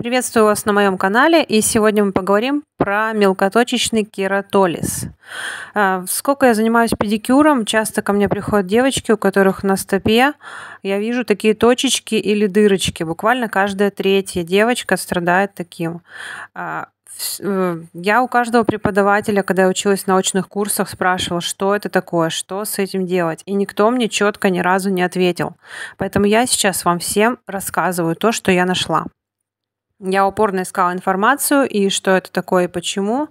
Приветствую вас на моем канале, и сегодня мы поговорим про мелкоточечный кератолиз. А, сколько я занимаюсь педикюром, часто ко мне приходят девочки, у которых на стопе я вижу такие точечки или дырочки. Буквально каждая третья девочка страдает таким. А, э, я у каждого преподавателя, когда я училась на очных курсах, спрашивала, что это такое, что с этим делать. И никто мне четко ни разу не ответил. Поэтому я сейчас вам всем рассказываю то, что я нашла. Я упорно искала информацию и что это такое и почему.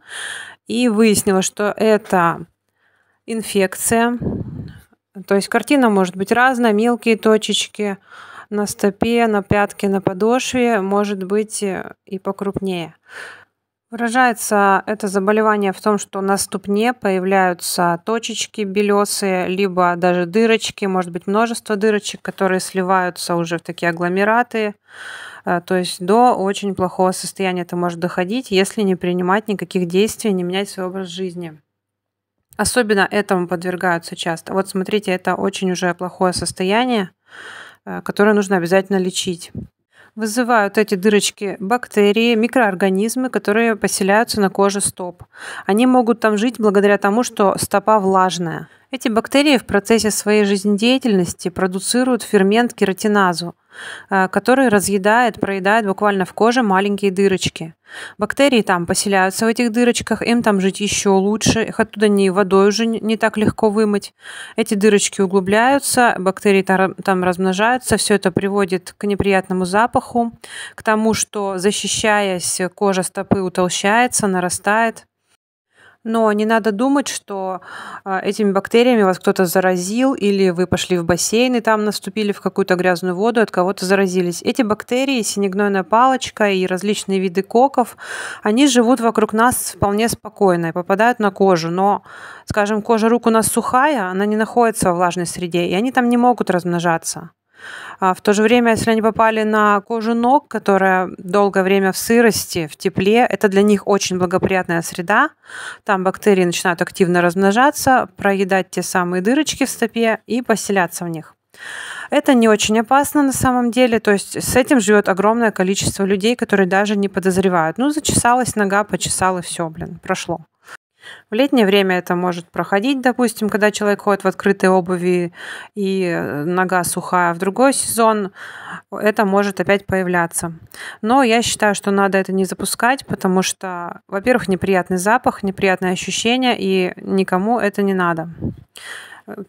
И выяснила, что это инфекция. То есть картина может быть разная, мелкие точечки на стопе, на пятке, на подошве, может быть э, и покрупнее. Выражается это заболевание в том, что на ступне появляются точечки белесые, либо даже дырочки, может быть множество дырочек, которые сливаются уже в такие агломераты. Э, то есть до очень плохого состояния это может доходить, если не принимать никаких действий, не менять свой образ жизни. Особенно этому подвергаются часто. Вот смотрите, это очень уже плохое состояние, э, которое нужно обязательно лечить вызывают эти дырочки бактерии, микроорганизмы, которые поселяются на коже стоп. Они могут там жить благодаря тому, что стопа влажная. Эти бактерии в процессе своей жизнедеятельности продуцируют фермент кератиназу – Э, который разъедает, проедает буквально в коже маленькие дырочки. Бактерии там поселяются в этих дырочках, им там жить еще лучше, их оттуда не водой уже не так легко вымыть. Эти дырочки углубляются, бактерии там размножаются, все это приводит к неприятному запаху, к тому, что защищаясь, кожа стопы утолщается, нарастает. Но не надо думать, что а, этими бактериями вас кто-то заразил, или вы пошли в бассейн и там наступили в какую-то грязную воду, от кого-то заразились. Эти бактерии, синегнойная палочка и различные виды коков, они живут вокруг нас вполне спокойно и попадают на кожу. Но, скажем, кожа рук у нас сухая, она не находится в влажной среде, и они там не могут размножаться. А в то же время, если они попали на кожу ног, которая долгое время в сырости, в тепле, это для них очень благоприятная среда. Там бактерии начинают активно размножаться, проедать те самые дырочки в стопе и поселяться в них. Это не очень опасно на самом деле, то есть с этим живет огромное количество людей, которые даже не подозревают. Ну, зачесалась нога, почесал и все, блин, прошло. В летнее время это может проходить, допустим, когда человек ходит в открытой обуви и э, нога сухая. В другой сезон это может опять появляться. Но я считаю, что надо это не запускать, потому что, во-первых, неприятный запах, неприятное ощущение, и никому это не надо.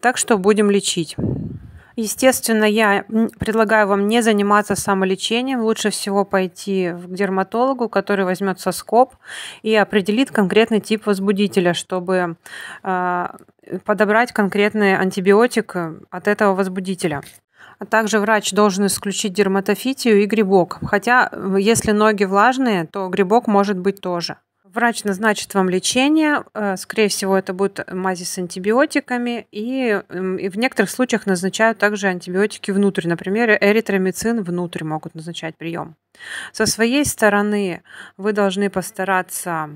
Так что будем лечить. Естественно, я предлагаю вам не заниматься самолечением. Лучше всего пойти к дерматологу, который возьмет соскоб и определит конкретный тип возбудителя, чтобы а, подобрать конкретный антибиотик э, от этого возбудителя. А также врач должен исключить дерматофитию и грибок. Хотя, э, если ноги влажные, то грибок может быть тоже. Врач назначит вам лечение, э, скорее всего, это будут мази с антибиотиками, и, эм, и в некоторых случаях назначают также антибиотики внутрь, например, эритромицин внутрь могут назначать прием. Со своей стороны вы должны постараться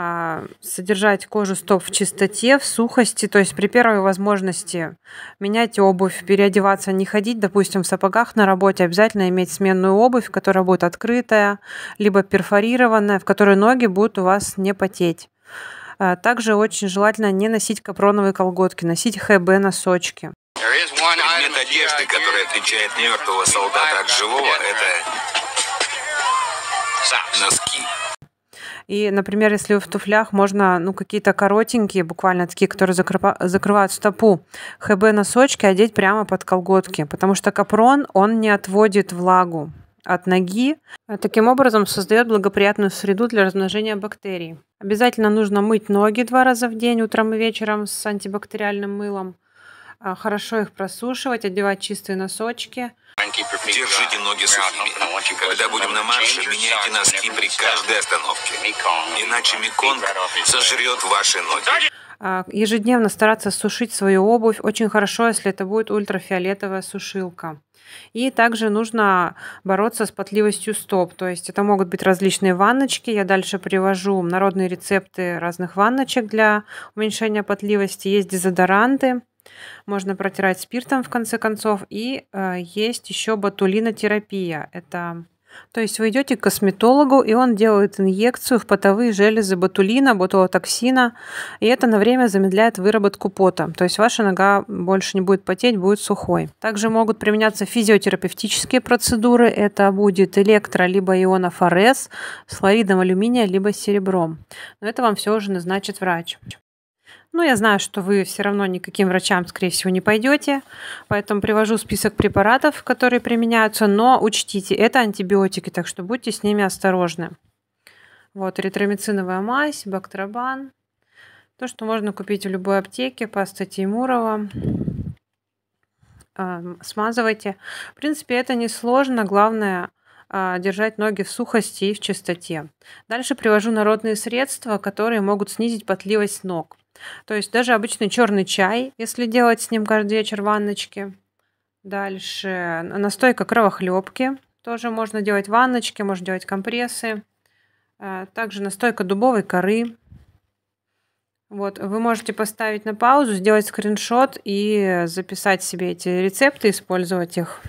а, содержать кожу стоп в чистоте, в сухости, то есть при первой возможности менять обувь, переодеваться, не ходить, допустим, в сапогах на работе, обязательно иметь сменную обувь, которая будет открытая, либо перфорированная, в которой ноги будут у вас не потеть. А, также очень желательно не носить капроновые колготки, носить ХБ носочки. Предмет одежды, который отличает мертвого солдата от живого, это носки. И, например, если в туфлях можно, ну, какие-то коротенькие, буквально такие, которые закрыва- закрывают стопу, ХБ носочки одеть прямо под колготки, потому что капрон, он не отводит влагу от ноги. Таким образом создает благоприятную среду для размножения бактерий. Обязательно нужно мыть ноги два раза в день, утром и вечером с антибактериальным мылом. А, хорошо их просушивать, одевать чистые носочки – Держите ноги сухими. Когда будем на марше, меняйте носки при каждой остановке. Иначе миконг сожрет ваши ноги. А, ежедневно стараться сушить свою обувь. Очень хорошо, если это будет ультрафиолетовая сушилка. И также нужно бороться с потливостью стоп. То есть это могут быть различные ванночки. Я дальше привожу народные рецепты разных ванночек для уменьшения потливости. Есть дезодоранты. Можно протирать спиртом, в конце концов. И э, есть еще ботулинотерапия. Это то есть вы идете к косметологу, и он делает инъекцию в потовые железы ботулина, ботулотоксина, и это на время замедляет выработку пота. То есть ваша нога больше не будет потеть, будет сухой. Также могут применяться физиотерапевтические процедуры. Это будет электро, либо ионофорез с хлоридом алюминия, либо серебром. Но это вам все уже назначит врач. Ну, я знаю, что вы все равно никаким врачам, скорее всего, не пойдете, поэтому привожу список препаратов, которые применяются, но учтите, это антибиотики, так что будьте с ними осторожны. Вот, эритромициновая мазь, Бактробан, то, что можно купить в любой аптеке, паста Тимурова. Эм, смазывайте. В принципе, это несложно, главное э, держать ноги в сухости и в чистоте. Дальше привожу народные средства, которые могут снизить потливость ног. То есть даже обычный черный чай, если делать с ним каждый вечер ванночки. Дальше настойка кровохлебки. Тоже можно делать ванночки, можно делать компрессы. А, также настойка дубовой коры. Вот, вы можете поставить на паузу, сделать скриншот и записать себе эти рецепты, использовать их.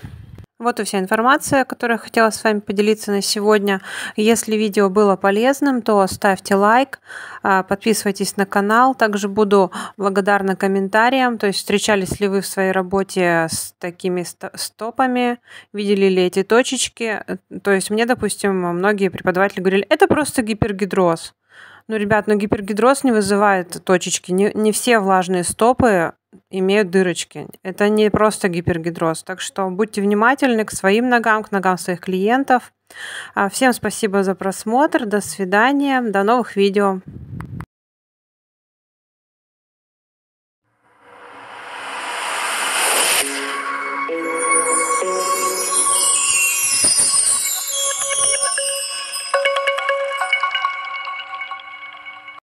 Вот и вся информация, которую я хотела с вами поделиться на сегодня. Если видео было полезным, то ставьте лайк, а, подписывайтесь на канал. Также буду благодарна комментариям, то есть встречались ли вы в своей работе с такими стопами, видели ли эти точечки. То есть мне, допустим, многие преподаватели говорили, это просто гипергидроз. Ну, ребят, но ну, гипергидроз не вызывает точечки. Не, не все влажные стопы имеют дырочки. Это не просто гипергидроз. Так что будьте внимательны к своим ногам, к ногам своих клиентов. А, всем спасибо за просмотр. До свидания. До новых видео.